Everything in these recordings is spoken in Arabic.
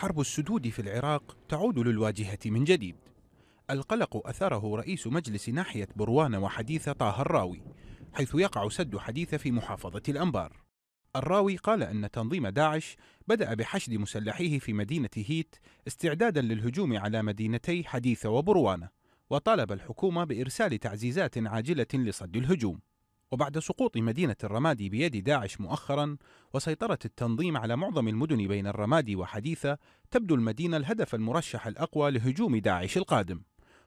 حرب السدود في العراق تعود للواجهة من جديد القلق أثره رئيس مجلس ناحية بروان وحديث طه الراوي حيث يقع سد حديث في محافظة الأنبار الراوي قال أن تنظيم داعش بدأ بحشد مسلحيه في مدينة هيت استعدادا للهجوم على مدينتي حديث وبروانة وطالب الحكومة بإرسال تعزيزات عاجلة لصد الهجوم وبعد سقوط مدينة الرمادي بيد داعش مؤخرا وسيطرة التنظيم على معظم المدن بين الرمادي وحديثة تبدو المدينة الهدف المرشح الأقوى لهجوم داعش القادم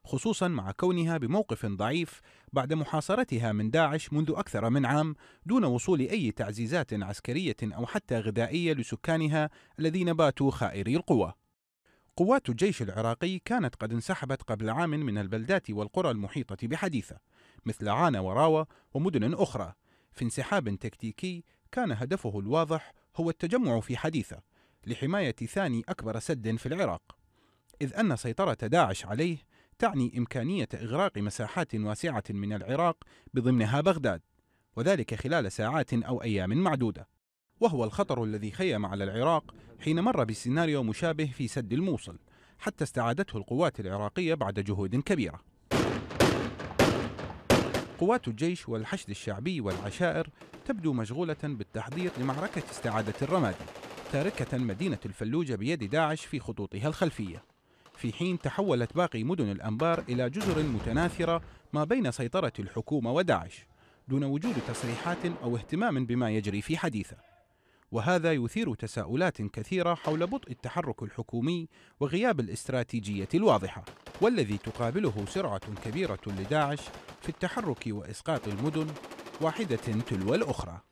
خصوصا مع كونها بموقف ضعيف بعد محاصرتها من داعش منذ أكثر من عام دون وصول أي تعزيزات عسكرية أو حتى غذائية لسكانها الذين باتوا خائري القوى قوات الجيش العراقي كانت قد انسحبت قبل عام من البلدات والقرى المحيطة بحديثة مثل عانا وراوا ومدن أخرى في انسحاب تكتيكي كان هدفه الواضح هو التجمع في حديثة لحماية ثاني أكبر سد في العراق إذ أن سيطرة داعش عليه تعني إمكانية إغراق مساحات واسعة من العراق بضمنها بغداد وذلك خلال ساعات أو أيام معدودة وهو الخطر الذي خيم على العراق حين مر بسيناريو مشابه في سد الموصل حتى استعادته القوات العراقية بعد جهود كبيرة قوات الجيش والحشد الشعبي والعشائر تبدو مشغولة بالتحضير لمعركة استعادة الرمادي تاركة مدينة الفلوجة بيد داعش في خطوطها الخلفية في حين تحولت باقي مدن الأنبار إلى جزر متناثرة ما بين سيطرة الحكومة وداعش دون وجود تصريحات أو اهتمام بما يجري في حديثه وهذا يثير تساؤلات كثيرة حول بطء التحرك الحكومي وغياب الاستراتيجية الواضحة والذي تقابله سرعة كبيرة لداعش في التحرك وإسقاط المدن واحدة تلو الأخرى